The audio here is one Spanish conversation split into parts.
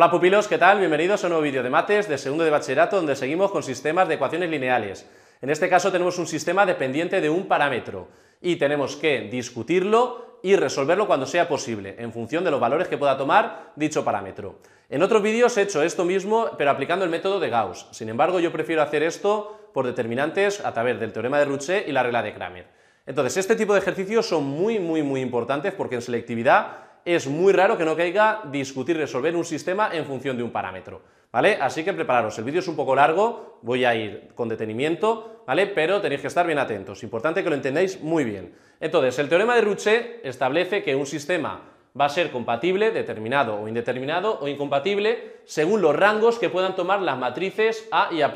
Hola pupilos, ¿qué tal? Bienvenidos a un nuevo vídeo de mates de segundo de bachillerato donde seguimos con sistemas de ecuaciones lineales. En este caso tenemos un sistema dependiente de un parámetro y tenemos que discutirlo y resolverlo cuando sea posible, en función de los valores que pueda tomar dicho parámetro. En otros vídeos he hecho esto mismo, pero aplicando el método de Gauss. Sin embargo, yo prefiero hacer esto por determinantes a través del teorema de Rouché y la regla de Kramer. Entonces, este tipo de ejercicios son muy, muy, muy importantes porque en selectividad es muy raro que no caiga discutir, resolver un sistema en función de un parámetro. ¿Vale? Así que prepararos, el vídeo es un poco largo, voy a ir con detenimiento, ¿vale? Pero tenéis que estar bien atentos, importante que lo entendáis muy bien. Entonces, el teorema de Rouché establece que un sistema va a ser compatible, determinado o indeterminado o incompatible según los rangos que puedan tomar las matrices A y A',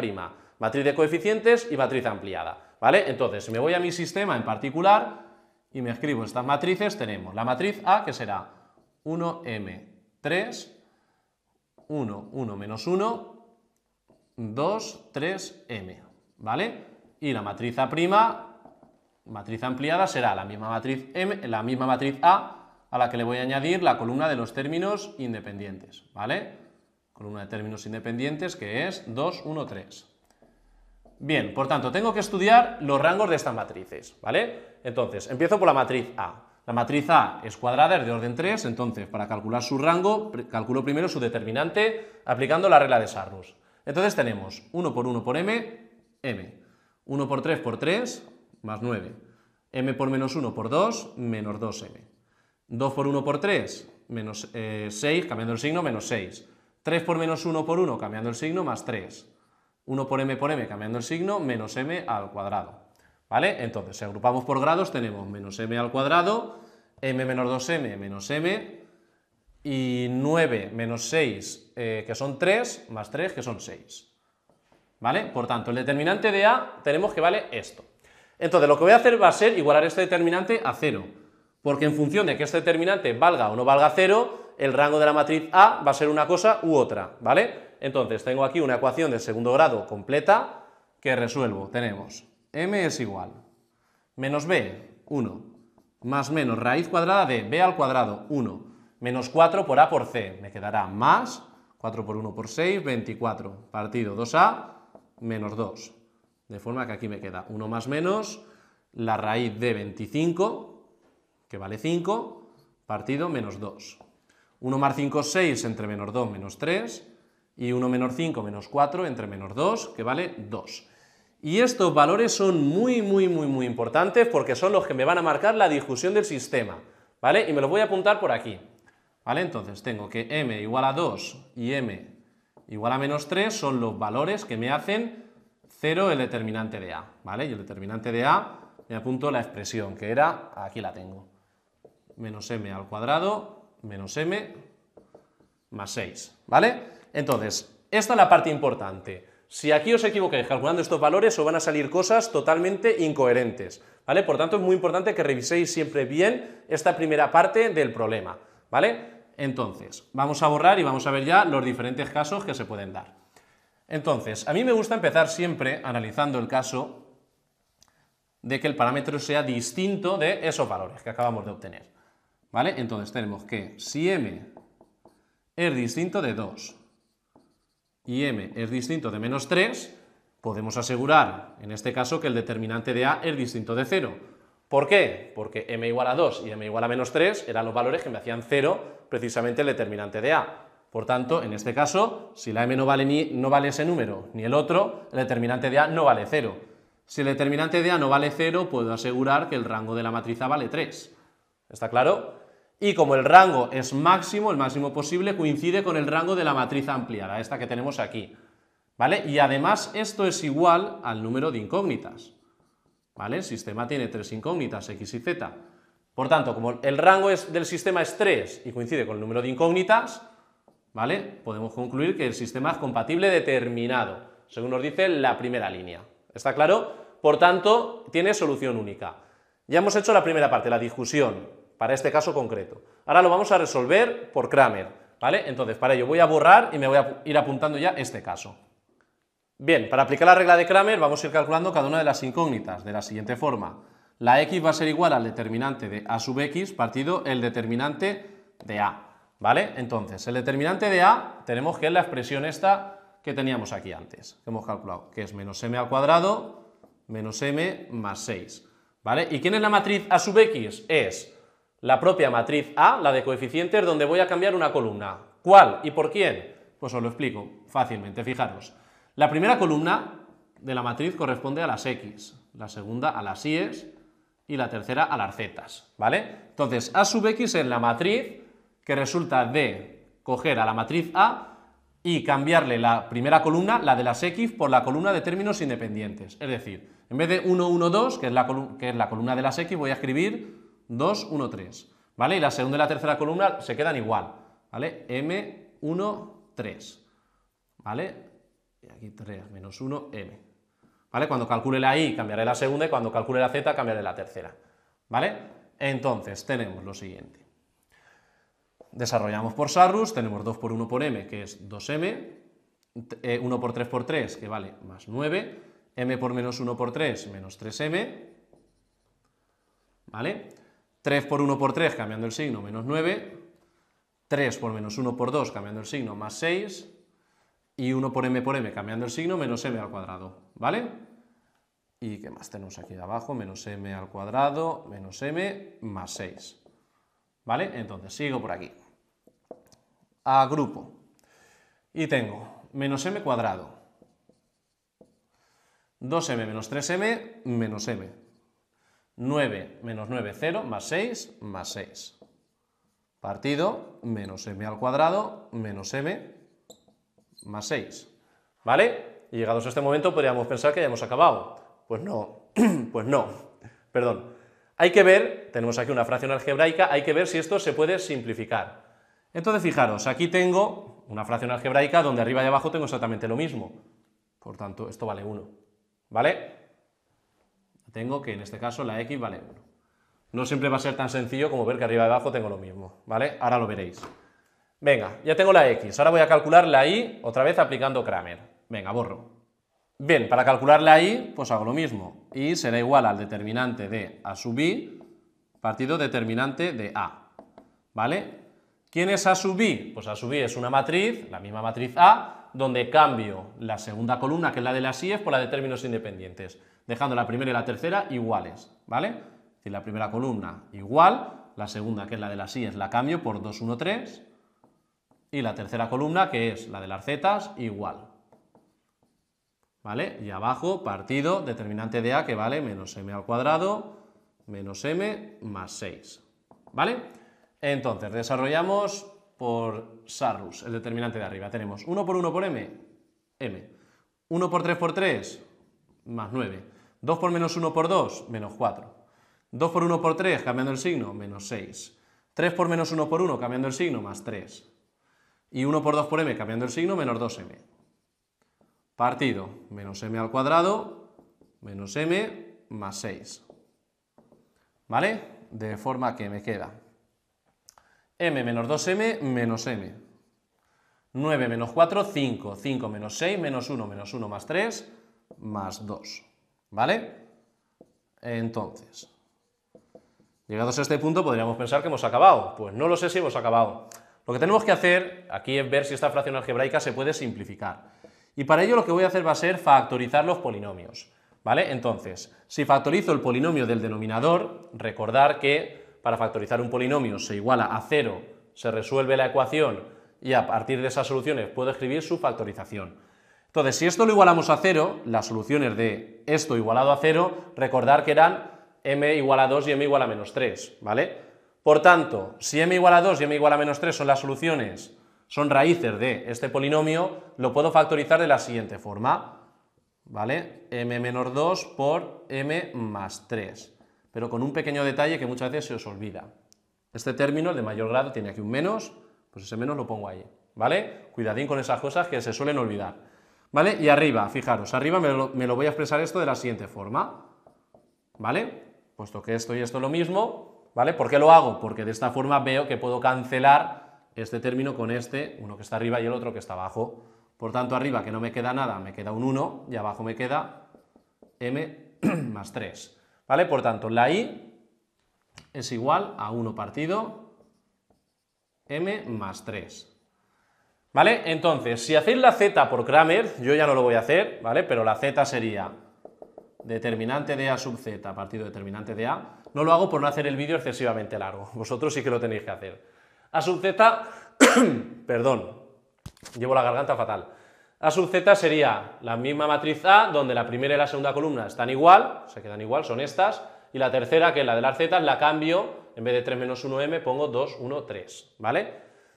matriz de coeficientes y matriz ampliada, ¿vale? Entonces, me voy a mi sistema en particular y me escribo estas matrices, tenemos la matriz A que será 1m. 3, 1, 1 menos 1, 2, 3m. ¿Vale? Y la matriz A', matriz ampliada, será la misma matriz, m, la misma matriz A a la que le voy a añadir la columna de los términos independientes. ¿Vale? Columna de términos independientes que es 2, 1, 3. Bien, por tanto, tengo que estudiar los rangos de estas matrices, ¿vale? Entonces, empiezo por la matriz A. La matriz A es cuadrada, es de orden 3, entonces para calcular su rango, calculo primero su determinante aplicando la regla de Sarrus. Entonces tenemos 1 por 1 por m, m. 1 por 3 por 3, más 9. m por menos 1 por 2, menos 2m. 2 por 1 por 3, menos 6, eh, cambiando el signo, menos 6. 3 por menos 1 por 1, cambiando el signo, más 3. 1 por m por m, cambiando el signo, menos m al cuadrado. ¿Vale? Entonces, si agrupamos por grados, tenemos menos m al cuadrado, m menos 2m menos m, y 9 menos 6, eh, que son 3, más 3, que son 6. ¿Vale? Por tanto, el determinante de A tenemos que vale esto. Entonces, lo que voy a hacer va a ser igualar este determinante a 0, porque en función de que este determinante valga o no valga 0, el rango de la matriz A va a ser una cosa u otra, ¿vale? Entonces, tengo aquí una ecuación de segundo grado completa que resuelvo. Tenemos m es igual. Menos b, 1. Más menos raíz cuadrada de b al cuadrado, 1. Menos 4 por a por c. Me quedará más 4 por 1 por 6, 24. Partido 2a, menos 2. De forma que aquí me queda 1 más menos la raíz de 25, que vale 5, partido menos 2. 1 más 5 6, entre menos 2, menos 3. Y 1 menos 5, menos 4, entre menos 2, que vale 2. Y estos valores son muy, muy, muy, muy importantes porque son los que me van a marcar la discusión del sistema, ¿vale? Y me los voy a apuntar por aquí, ¿vale? Entonces tengo que m igual a 2 y m igual a menos 3 son los valores que me hacen 0 el determinante de a, ¿vale? Y el determinante de a me apunto la expresión que era, aquí la tengo, menos m al cuadrado menos m más 6, ¿vale? Entonces, esta es la parte importante. Si aquí os equivoquéis calculando estos valores, os van a salir cosas totalmente incoherentes, ¿vale? Por tanto, es muy importante que reviséis siempre bien esta primera parte del problema, ¿vale? Entonces, vamos a borrar y vamos a ver ya los diferentes casos que se pueden dar. Entonces, a mí me gusta empezar siempre analizando el caso de que el parámetro sea distinto de esos valores que acabamos de obtener. ¿Vale? Entonces tenemos que si m es distinto de 2 y m es distinto de menos 3, podemos asegurar, en este caso, que el determinante de A es distinto de 0. ¿Por qué? Porque m igual a 2 y m igual a menos 3 eran los valores que me hacían 0 precisamente el determinante de A. Por tanto, en este caso, si la m no vale, ni, no vale ese número ni el otro, el determinante de A no vale 0. Si el determinante de A no vale 0, puedo asegurar que el rango de la matriz vale 3. ¿Está claro? Y como el rango es máximo, el máximo posible, coincide con el rango de la matriz ampliada, esta que tenemos aquí. ¿Vale? Y además esto es igual al número de incógnitas. ¿Vale? El sistema tiene tres incógnitas, x y z. Por tanto, como el rango es, del sistema es 3 y coincide con el número de incógnitas, ¿vale? Podemos concluir que el sistema es compatible determinado, según nos dice la primera línea. ¿Está claro? Por tanto, tiene solución única. Ya hemos hecho la primera parte, la discusión para este caso concreto. Ahora lo vamos a resolver por Kramer, ¿vale? Entonces, para ello voy a borrar y me voy a ir apuntando ya este caso. Bien, para aplicar la regla de Kramer vamos a ir calculando cada una de las incógnitas de la siguiente forma. La x va a ser igual al determinante de a sub x partido el determinante de a, ¿vale? Entonces, el determinante de a tenemos que es la expresión esta que teníamos aquí antes, que hemos calculado, que es menos m al cuadrado menos m más 6, ¿vale? ¿Y quién es la matriz a sub x? Es la propia matriz A, la de coeficientes, donde voy a cambiar una columna. ¿Cuál y por quién? Pues os lo explico fácilmente, fijaros. La primera columna de la matriz corresponde a las X, la segunda a las Y y la tercera a las Z, ¿vale? Entonces, A sub X en la matriz que resulta de coger a la matriz A y cambiarle la primera columna, la de las X, por la columna de términos independientes. Es decir, en vez de 1, 1, 2, que es la, que es la columna de las X, voy a escribir 2, 1, 3. ¿Vale? Y la segunda y la tercera columna se quedan igual. ¿Vale? M, 1, 3. ¿Vale? Y aquí 3 menos 1, M. ¿Vale? Cuando calcule la i, cambiaré la segunda y cuando calcule la Z cambiaré la tercera. ¿Vale? Entonces tenemos lo siguiente. Desarrollamos por Sarrus, tenemos 2 por 1 por M, que es 2M, 1 eh, por 3 por 3, que vale más 9, m por menos 1 por 3, menos 3m, ¿vale? 3 por 1 por 3 cambiando el signo, menos 9. 3 por menos 1 por 2 cambiando el signo, más 6. Y 1 por m por m cambiando el signo, menos m al cuadrado. ¿Vale? ¿Y qué más tenemos aquí de abajo? Menos m al cuadrado, menos m, más 6. ¿Vale? Entonces, sigo por aquí. Agrupo. Y tengo menos m cuadrado. 2m menos 3m, menos m. 9 menos 9, 0, más 6, más 6. Partido, menos m al cuadrado, menos m, más 6. ¿Vale? Y llegados a este momento podríamos pensar que ya hemos acabado. Pues no, pues no, perdón. Hay que ver, tenemos aquí una fracción algebraica, hay que ver si esto se puede simplificar. Entonces, fijaros, aquí tengo una fracción algebraica donde arriba y abajo tengo exactamente lo mismo. Por tanto, esto vale 1. ¿Vale? tengo que en este caso la x vale 1. No siempre va a ser tan sencillo como ver que arriba y abajo tengo lo mismo, ¿vale? Ahora lo veréis. Venga, ya tengo la x, ahora voy a calcular la y otra vez aplicando Kramer. Venga, borro. Bien, para calcular la y, pues hago lo mismo. y será igual al determinante de a sub i partido determinante de a, ¿vale? ¿Quién es a sub i? Pues a sub i es una matriz, la misma matriz a, donde cambio la segunda columna, que es la de las ies por la de términos independientes, dejando la primera y la tercera iguales, ¿vale? Es decir, la primera columna igual, la segunda, que es la de las es la cambio por 2, 1, 3, y la tercera columna, que es la de las zetas, igual. ¿Vale? Y abajo, partido, determinante de A, que vale menos m al cuadrado, menos m más 6. ¿Vale? Entonces, desarrollamos por Sarrus, el determinante de arriba. Tenemos 1 por 1 por m, m. 1 por 3 por 3, más 9. 2 por menos 1 por 2, menos 4. 2 por 1 por 3, cambiando el signo, menos 6. 3 por menos 1 por 1, cambiando el signo, más 3. Y 1 por 2 por m, cambiando el signo, menos 2m. Partido, menos m al cuadrado, menos m, más 6. ¿Vale? De forma que me queda m menos 2m menos m. 9 menos 4, 5. 5 menos 6, menos 1, menos 1 más 3, más 2. ¿Vale? Entonces, llegados a este punto podríamos pensar que hemos acabado. Pues no lo sé si hemos acabado. Lo que tenemos que hacer aquí es ver si esta fracción algebraica se puede simplificar. Y para ello lo que voy a hacer va a ser factorizar los polinomios. ¿Vale? Entonces, si factorizo el polinomio del denominador, recordar que para factorizar un polinomio se iguala a 0, se resuelve la ecuación y a partir de esas soluciones puedo escribir su factorización. Entonces, si esto lo igualamos a cero las soluciones de esto igualado a cero recordar que eran m igual a 2 y m igual a menos 3, ¿vale? Por tanto, si m igual a 2 y m igual a menos 3 son las soluciones, son raíces de este polinomio, lo puedo factorizar de la siguiente forma, ¿vale? m menos 2 por m más 3 pero con un pequeño detalle que muchas veces se os olvida. Este término, el de mayor grado, tiene aquí un menos, pues ese menos lo pongo ahí, ¿vale? Cuidadín con esas cosas que se suelen olvidar, ¿vale? Y arriba, fijaros, arriba me lo, voy a expresar esto de la siguiente forma, ¿vale? Puesto que esto y esto es lo mismo, ¿vale? ¿Por qué lo hago? Porque de esta forma veo que puedo cancelar este término con este, uno que está arriba y el otro que está abajo. Por tanto, arriba que no me queda nada, me queda un 1 y abajo me queda m más 3. ¿Vale? Por tanto, la i es igual a 1 partido m más 3. ¿Vale? Entonces, si hacéis la z por Kramer, yo ya no lo voy a hacer, ¿vale? Pero la z sería determinante de a sub z partido determinante de a. No lo hago por no hacer el vídeo excesivamente largo. Vosotros sí que lo tenéis que hacer. a sub z, perdón, llevo la garganta fatal. A sub z sería la misma matriz A, donde la primera y la segunda columna están igual, se quedan igual, son estas, y la tercera, que es la de las z, la cambio, en vez de 3 menos 1m pongo 2, 1, 3, ¿vale?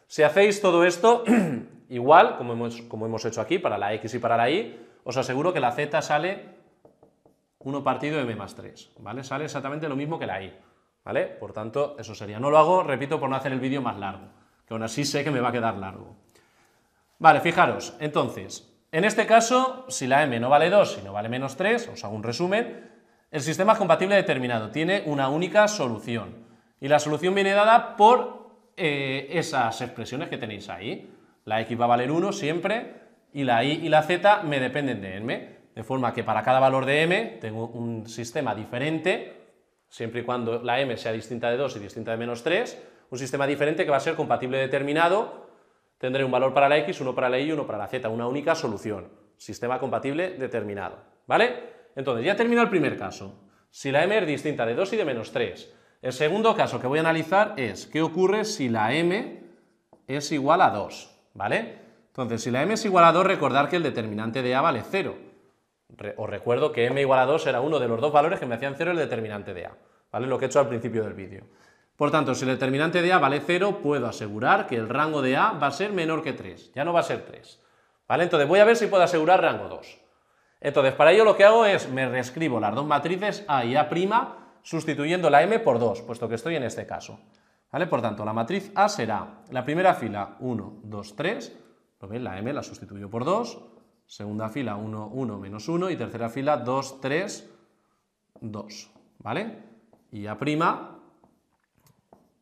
Si hacéis todo esto igual, como hemos, como hemos hecho aquí, para la x y para la y, os aseguro que la z sale 1 partido m más 3, ¿vale? Sale exactamente lo mismo que la y ¿vale? Por tanto, eso sería. No lo hago, repito, por no hacer el vídeo más largo, que aún así sé que me va a quedar largo. Vale, fijaros, entonces, en este caso, si la m no vale 2, sino vale menos 3, os hago un resumen, el sistema es compatible determinado, tiene una única solución. Y la solución viene dada por eh, esas expresiones que tenéis ahí. La x va a valer 1 siempre, y la y y la z me dependen de m. De forma que para cada valor de m tengo un sistema diferente, siempre y cuando la m sea distinta de 2 y distinta de menos 3, un sistema diferente que va a ser compatible determinado Tendré un valor para la x, uno para la y, uno para la z, una única solución. Sistema compatible determinado. ¿Vale? Entonces, ya termino el primer caso. Si la m es distinta de 2 y de menos 3. El segundo caso que voy a analizar es qué ocurre si la m es igual a 2. ¿Vale? Entonces, si la m es igual a 2, recordar que el determinante de a vale 0. os recuerdo que m igual a 2 era uno de los dos valores que me hacían 0 el determinante de a. ¿Vale? Lo que he hecho al principio del vídeo. Por tanto, si el determinante de A vale 0, puedo asegurar que el rango de A va a ser menor que 3, ya no va a ser 3. ¿Vale? Entonces voy a ver si puedo asegurar rango 2. Entonces, para ello lo que hago es, me reescribo las dos matrices A y A', sustituyendo la M por 2, puesto que estoy en este caso. ¿Vale? Por tanto, la matriz A será la primera fila 1, 2, 3, ¿lo ven? La M la sustituyo por 2, segunda fila 1, 1, menos 1 y tercera fila 2, 3, 2, ¿vale? Y A'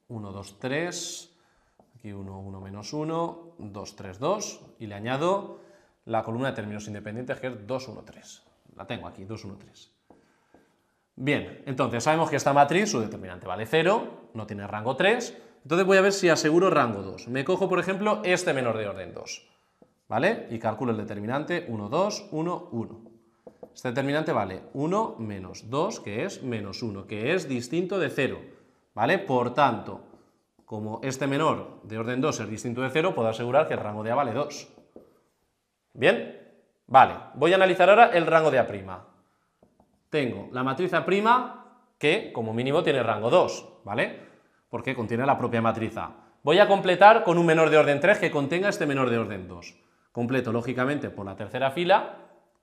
1, 2, 3, aquí 1, 1 menos 1, 2, 3, 2, y le añado la columna de términos independientes que es 2, 1, 3. La tengo aquí, 2, 1, 3. Bien, entonces sabemos que esta matriz, su determinante vale 0, no tiene rango 3, entonces voy a ver si aseguro rango 2. Me cojo, por ejemplo, este menor de orden 2, ¿vale? Y calculo el determinante 1, 2, 1, 1. Este determinante vale 1 menos 2, que es menos 1, que es distinto de 0. ¿Vale? Por tanto, como este menor de orden 2 es distinto de 0, puedo asegurar que el rango de A vale 2. ¿Bien? Vale, voy a analizar ahora el rango de A'. Tengo la matriz A' que, como mínimo, tiene rango 2, ¿vale? Porque contiene la propia matriz A. Voy a completar con un menor de orden 3 que contenga este menor de orden 2. Completo, lógicamente, por la tercera fila,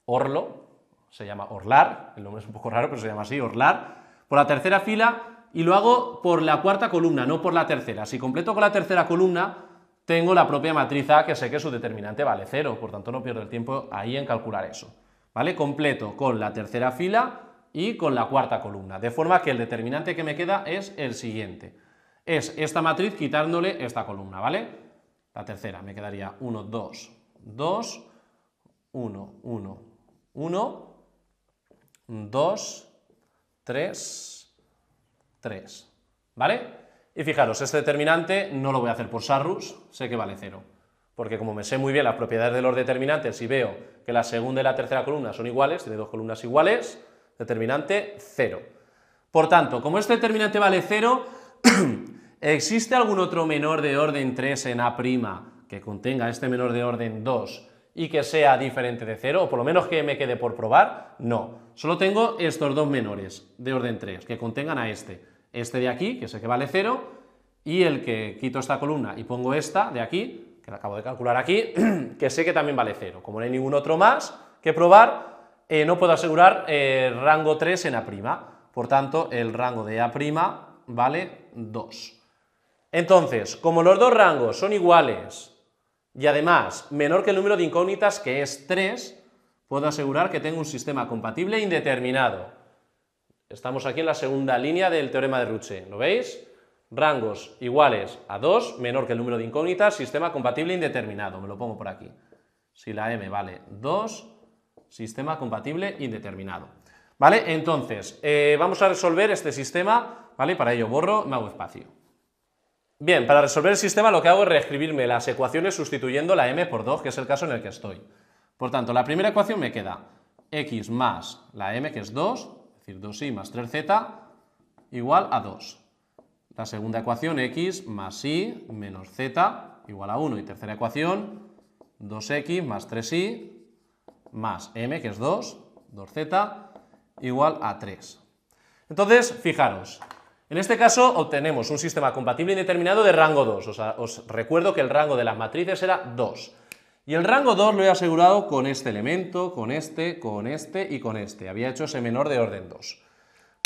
orlo, se llama orlar, el nombre es un poco raro, pero se llama así, orlar. Por la tercera fila y lo hago por la cuarta columna, no por la tercera. Si completo con la tercera columna, tengo la propia matriz A que sé que su determinante vale 0, por tanto no pierdo el tiempo ahí en calcular eso. ¿Vale? Completo con la tercera fila y con la cuarta columna, de forma que el determinante que me queda es el siguiente. Es esta matriz quitándole esta columna, ¿vale? La tercera, me quedaría 1, 2, 2, 1, 1, 1, 2, 3, 3. ¿Vale? Y fijaros, este determinante no lo voy a hacer por Sarrus, sé que vale 0. Porque como me sé muy bien las propiedades de los determinantes y veo que la segunda y la tercera columna son iguales, tiene dos columnas iguales, determinante 0. Por tanto, como este determinante vale 0, ¿existe algún otro menor de orden 3 en A' que contenga este menor de orden 2 y que sea diferente de 0, o por lo menos que me quede por probar? No, solo tengo estos dos menores de orden 3 que contengan a este este de aquí, que sé que vale 0, y el que quito esta columna y pongo esta de aquí, que la acabo de calcular aquí, que sé que también vale 0. Como no hay ningún otro más que probar, eh, no puedo asegurar el eh, rango 3 en A'. Por tanto, el rango de A' vale 2. Entonces, como los dos rangos son iguales y además menor que el número de incógnitas, que es 3, puedo asegurar que tengo un sistema compatible indeterminado. Estamos aquí en la segunda línea del teorema de Ruche, ¿lo veis? Rangos iguales a 2, menor que el número de incógnitas, sistema compatible indeterminado, me lo pongo por aquí. Si la m vale 2, sistema compatible indeterminado. ¿Vale? Entonces, eh, vamos a resolver este sistema, ¿vale? Para ello borro, me hago espacio. Bien, para resolver el sistema lo que hago es reescribirme las ecuaciones sustituyendo la m por 2, que es el caso en el que estoy. Por tanto, la primera ecuación me queda x más la m, que es 2, es decir, 2y más 3z igual a 2. La segunda ecuación, x más y menos z igual a 1. Y tercera ecuación, 2x más 3y más m, que es 2, 2z, igual a 3. Entonces, fijaros, en este caso obtenemos un sistema compatible indeterminado de rango 2. O sea, os recuerdo que el rango de las matrices era 2. Y el rango 2 lo he asegurado con este elemento, con este, con este y con este. Había hecho ese menor de orden 2.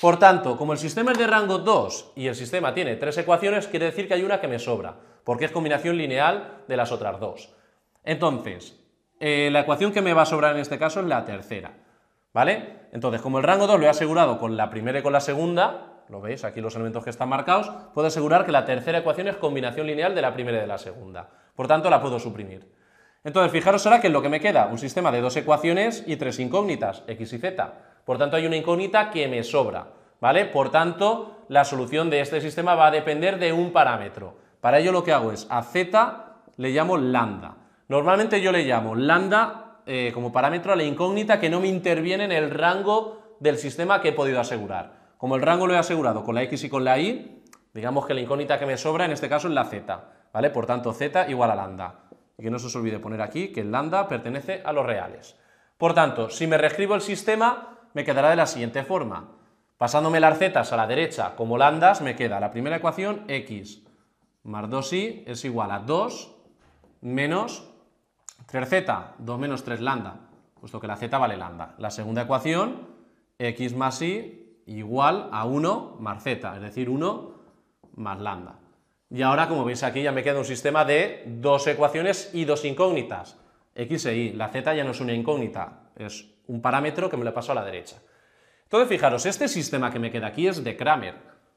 Por tanto, como el sistema es de rango 2 y el sistema tiene tres ecuaciones, quiere decir que hay una que me sobra, porque es combinación lineal de las otras dos. Entonces, eh, la ecuación que me va a sobrar en este caso es la tercera, ¿vale? Entonces, como el rango 2 lo he asegurado con la primera y con la segunda, lo veis, aquí los elementos que están marcados, puedo asegurar que la tercera ecuación es combinación lineal de la primera y de la segunda. Por tanto, la puedo suprimir. Entonces, fijaros ahora que es lo que me queda, un sistema de dos ecuaciones y tres incógnitas, x y z. Por tanto, hay una incógnita que me sobra, ¿vale? Por tanto, la solución de este sistema va a depender de un parámetro. Para ello lo que hago es, a z le llamo lambda. Normalmente yo le llamo lambda eh, como parámetro a la incógnita que no me interviene en el rango del sistema que he podido asegurar. Como el rango lo he asegurado con la x y con la y, digamos que la incógnita que me sobra en este caso es la z, ¿vale? Por tanto, z igual a lambda. Y que no se os olvide poner aquí que el lambda pertenece a los reales. Por tanto, si me reescribo el sistema, me quedará de la siguiente forma. Pasándome las zetas a la derecha como lambdas, me queda la primera ecuación x más 2y es igual a 2 menos 3z, 2 menos 3 lambda, puesto que la z vale lambda. La segunda ecuación, x más y igual a 1 más z, es decir, 1 más lambda. Y ahora, como veis aquí, ya me queda un sistema de dos ecuaciones y dos incógnitas, x e y. La z ya no es una incógnita, es un parámetro que me lo paso a la derecha. Entonces, fijaros, este sistema que me queda aquí es de Kramer,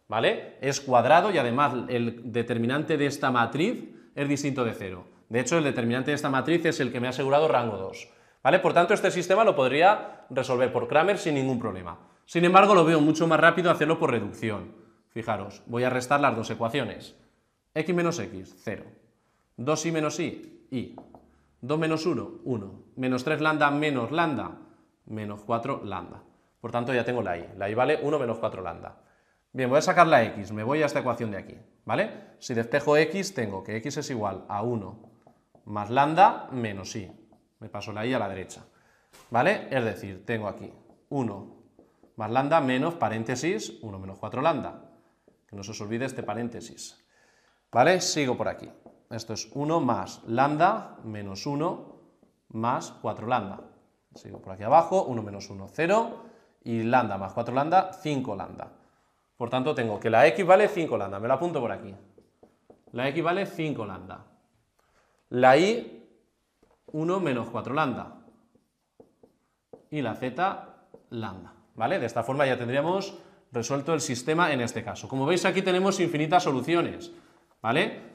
¿vale? Es cuadrado y además el determinante de esta matriz es distinto de cero. De hecho, el determinante de esta matriz es el que me ha asegurado rango 2. ¿Vale? Por tanto, este sistema lo podría resolver por Kramer sin ningún problema. Sin embargo, lo veo mucho más rápido hacerlo por reducción. Fijaros, voy a restar las dos ecuaciones. X menos X, 0. 2 y menos y, y. 2 menos 1, 1. Menos 3 lambda menos lambda, menos 4 lambda. Por tanto, ya tengo la y La y vale 1 menos 4 lambda. Bien, voy a sacar la x, me voy a esta ecuación de aquí, ¿vale? Si despejo x, tengo que x es igual a 1 más lambda menos y Me paso la y a la derecha, ¿vale? Es decir, tengo aquí 1 más lambda menos paréntesis 1 menos 4 lambda. Que no se os olvide este paréntesis. ¿Vale? Sigo por aquí. Esto es 1 más lambda menos 1 más 4 lambda. Sigo por aquí abajo, 1 menos 1, 0, y lambda más 4 lambda, 5 lambda. Por tanto, tengo que la x vale 5 lambda, me la apunto por aquí. La x vale 5 lambda. La y, 1 menos 4 lambda. Y la z, lambda. ¿Vale? De esta forma ya tendríamos resuelto el sistema en este caso. Como veis, aquí tenemos infinitas soluciones. ¿vale?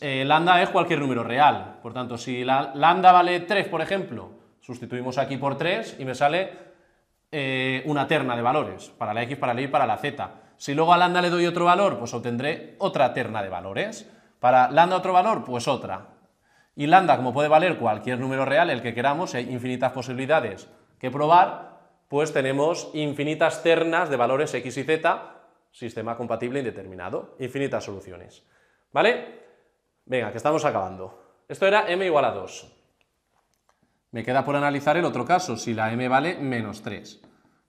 Eh, lambda es cualquier número real. Por tanto, si la lambda vale 3, por ejemplo, sustituimos aquí por 3 y me sale eh, una terna de valores, para la x, para la y, para la z. Si luego a lambda le doy otro valor, pues obtendré otra terna de valores. Para lambda otro valor, pues otra. Y lambda, como puede valer cualquier número real, el que queramos, hay infinitas posibilidades que probar, pues tenemos infinitas ternas de valores x y z Sistema compatible indeterminado, infinitas soluciones. ¿Vale? Venga, que estamos acabando. Esto era m igual a 2. Me queda por analizar el otro caso, si la m vale menos 3.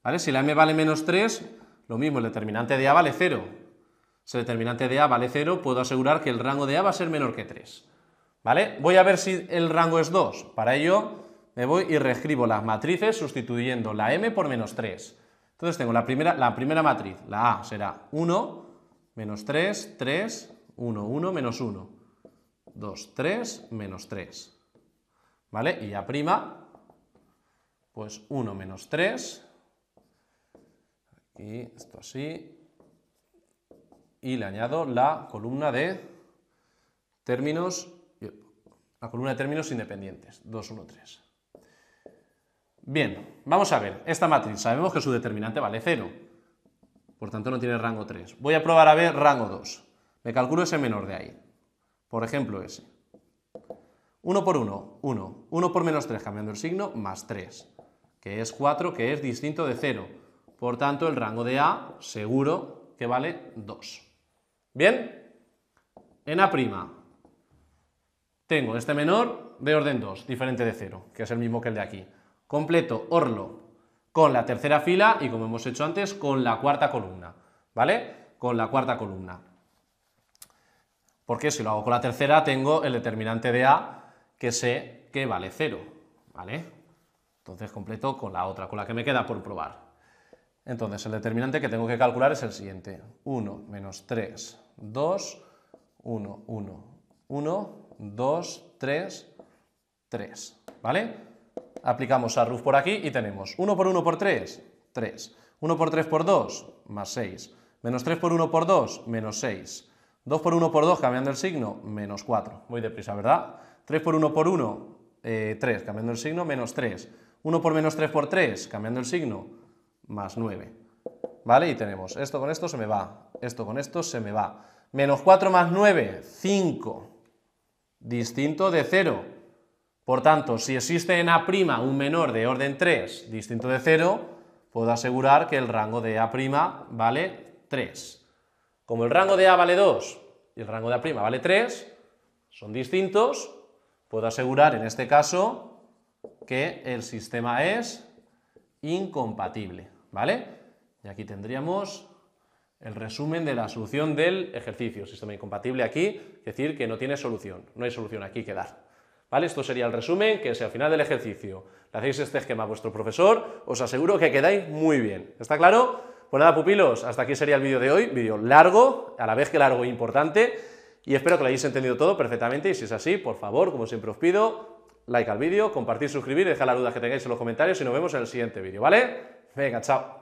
¿Vale? Si la m vale menos 3, lo mismo, el determinante de a vale 0. Si el determinante de a vale 0, puedo asegurar que el rango de a va a ser menor que 3. ¿Vale? Voy a ver si el rango es 2. Para ello, me voy y reescribo las matrices sustituyendo la m por menos 3. Entonces tengo la primera, la primera matriz, la A será 1, menos 3, 3, 1, 1, menos 1, 2, 3, menos 3. ¿Vale? Y ya prima, pues 1 menos 3, y esto así, y le añado la columna de términos, la columna de términos independientes, 2, 1, 3. Bien, vamos a ver, esta matriz sabemos que su determinante vale 0, por tanto no tiene rango 3. Voy a probar a ver rango 2, me calculo ese menor de ahí, por ejemplo ese. 1 por 1, 1, 1 por menos 3 cambiando el signo, más 3, que es 4, que es distinto de 0, por tanto el rango de A seguro que vale 2. ¿Bien? En A' tengo este menor de orden 2, diferente de 0, que es el mismo que el de aquí completo Orlo con la tercera fila y como hemos hecho antes con la cuarta columna, ¿vale? Con la cuarta columna. Porque si lo hago con la tercera tengo el determinante de A que sé que vale 0, ¿vale? Entonces completo con la otra, con la que me queda por probar. Entonces el determinante que tengo que calcular es el siguiente. 1 menos 3, 2, 1, 1, 1, 2, 3, 3, ¿vale? Aplicamos a ruf por aquí y tenemos 1 por 1 por 3, 3. 1 por 3 por 2, más 6. Menos 3 por 1 por 2, menos 6. 2 por 1 por 2, cambiando el signo, menos 4. Voy deprisa, ¿verdad? 3 por 1 por 1, 3, eh, cambiando el signo, menos 3. 1 por menos 3 por 3, cambiando el signo, más 9. ¿Vale? Y tenemos esto con esto se me va, esto con esto se me va. Menos 4 más 9, 5. Distinto de 0. Por tanto, si existe en A' un menor de orden 3 distinto de 0, puedo asegurar que el rango de A' vale 3. Como el rango de A vale 2 y el rango de A' vale 3, son distintos, puedo asegurar en este caso que el sistema es incompatible, ¿vale? Y aquí tendríamos el resumen de la solución del ejercicio, sistema incompatible aquí, es decir, que no tiene solución, no hay solución aquí que dar. ¿Vale? Esto sería el resumen, que sea al final del ejercicio le hacéis este esquema a vuestro profesor, os aseguro que quedáis muy bien. ¿Está claro? Pues nada, pupilos, hasta aquí sería el vídeo de hoy, vídeo largo, a la vez que largo e importante, y espero que lo hayáis entendido todo perfectamente, y si es así, por favor, como siempre os pido, like al vídeo, compartir, suscribir, dejar la duda que tengáis en los comentarios, y nos vemos en el siguiente vídeo, ¿vale? Venga, chao.